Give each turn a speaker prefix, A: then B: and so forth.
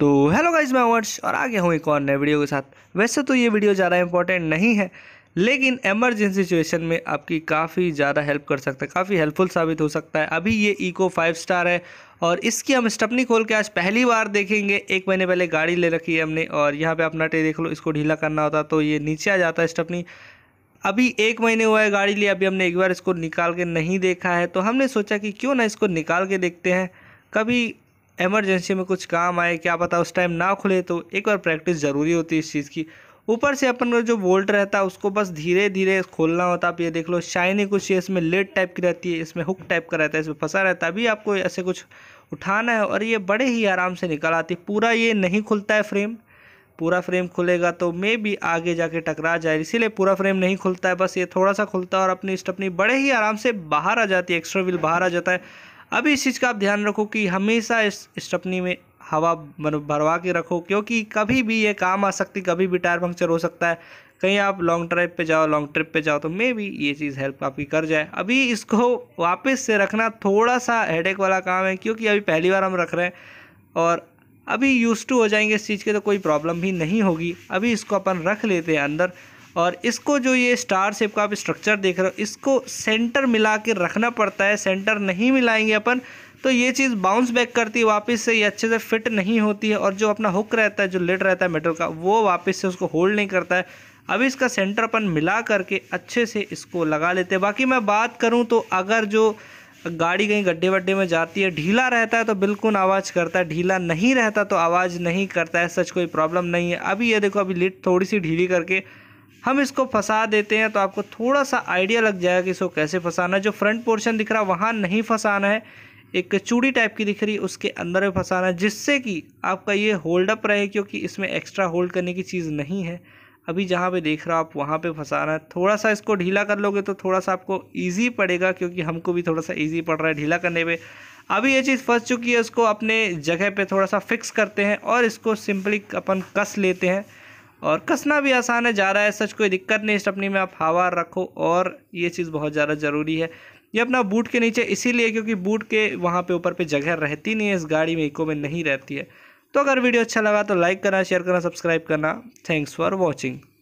A: तो hello guys मैं वर्ष और आ गया हूँ एक और नए वीडियो के साथ वैसे तो ये वीडियो ज़्यादा इंपॉर्टेंट नहीं है लेकिन एमरजेंसी सिचुएशन में आपकी काफ़ी ज़्यादा हेल्प कर सकता है काफ़ी हेल्पफुल साबित हो सकता है अभी ये इको फाइव स्टार है और इसकी हम स्टपनी खोल के आज पहली बार देखेंगे एक महीने पहले गाड़ी ले रखी है हमने और यहाँ पर आप नटे देख लो इसको ढीला करना होता तो ये नीचे आ जाता है स्टपनी अभी एक महीने हुआ है गाड़ी लिए अभी हमने एक बार इसको निकाल के नहीं देखा है तो हमने सोचा कि क्यों ना इसको निकाल के देखते हैं कभी एमरजेंसी में कुछ काम आए क्या पता उस टाइम ना खुले तो एक बार प्रैक्टिस ज़रूरी होती है इस चीज़ की ऊपर से अपन का जो बोल्ट रहता है उसको बस धीरे धीरे खोलना होता है आप ये देख लो शाइनी कुछ ये इसमें लेट टाइप की रहती है इसमें हुक टाइप का रहता है इसमें फंसा रहता है अभी आपको ऐसे कुछ उठाना है और ये बड़े ही आराम से निकल आती है पूरा ये नहीं खुलता है फ्रेम पूरा फ्रेम खुलेगा तो मे भी आगे जाके टकरा जाए इसीलिए पूरा फ्रेम नहीं खुलता है बस ये थोड़ा सा खुलता है और अपनी स्टपनी बड़े ही आराम से बाहर आ जाती है एक्स्ट्रा व्हील बाहर आ जाता है अभी इस चीज़ का आप ध्यान रखो कि हमेशा इस स्टपनी में हवा भरवा के रखो क्योंकि कभी भी ये काम आ सकती कभी भी टायर पंक्चर हो सकता है कहीं आप लॉन्ग ड्राइव पे जाओ लॉन्ग ट्रिप पे जाओ तो मे भी ये चीज़ हेल्प आपकी कर जाए अभी इसको वापस से रखना थोड़ा सा हेडेक वाला काम है क्योंकि अभी पहली बार हम रख रहे हैं और अभी यूज़ टू हो जाएंगे इस चीज़ के तो कोई प्रॉब्लम भी नहीं होगी अभी इसको अपन रख लेते हैं अंदर और इसको जो ये स्टार शेप का आप स्ट्रक्चर देख रहे हो इसको सेंटर मिला के रखना पड़ता है सेंटर नहीं मिलाएंगे अपन तो ये चीज़ बाउंस बैक करती है वापस से ये अच्छे से फिट नहीं होती है और जो अपना हुक रहता है जो लेट रहता है मेटल का वो वापस से उसको होल्ड नहीं करता है अभी इसका सेंटर अपन मिला करके अच्छे से इसको लगा लेते हैं बाकी मैं बात करूँ तो अगर जो गाड़ी कहीं गड्ढे वड्ढे में जाती है ढीला रहता है तो बिल्कुल आवाज़ करता है ढीला नहीं रहता तो आवाज़ नहीं करता है सच कोई प्रॉब्लम नहीं है अभी ये देखो अभी लिट थोड़ी सी ढीली करके हम इसको फंसा देते हैं तो आपको थोड़ा सा आइडिया लग जाएगा कि इसको कैसे फंसाना है जो फ्रंट पोर्शन दिख रहा है वहाँ नहीं फंसाना है एक चूड़ी टाइप की दिख रही है उसके अंदर में फंसाना है जिससे कि आपका ये होल्ड अप रहे क्योंकि इसमें एक्स्ट्रा होल्ड करने की चीज़ नहीं है अभी जहाँ पे देख रहा हो आप वहाँ पे फंसाना है थोड़ा सा इसको ढीला कर लोगे तो थोड़ा सा आपको ईजी पड़ेगा क्योंकि हमको भी थोड़ा सा ईजी पड़ रहा है ढीला करने पे अभी ये चीज़ फंस चुकी है उसको अपने जगह पे थोड़ा सा फिक्स करते हैं और इसको सिंपली अपन कस लेते हैं और कसना भी आसान है जा रहा है सच कोई दिक्कत नहीं स्टपनी में आप हवा रखो और ये चीज़ बहुत ज़्यादा ज़रूरी है ये अपना बूट के नीचे इसीलिए क्योंकि बूट के वहाँ पे ऊपर पे जगह रहती नहीं है इस गाड़ी में इको में नहीं रहती है तो अगर वीडियो अच्छा लगा तो लाइक करना शेयर करना सब्सक्राइब करना थैंक्स फॉर वॉचिंग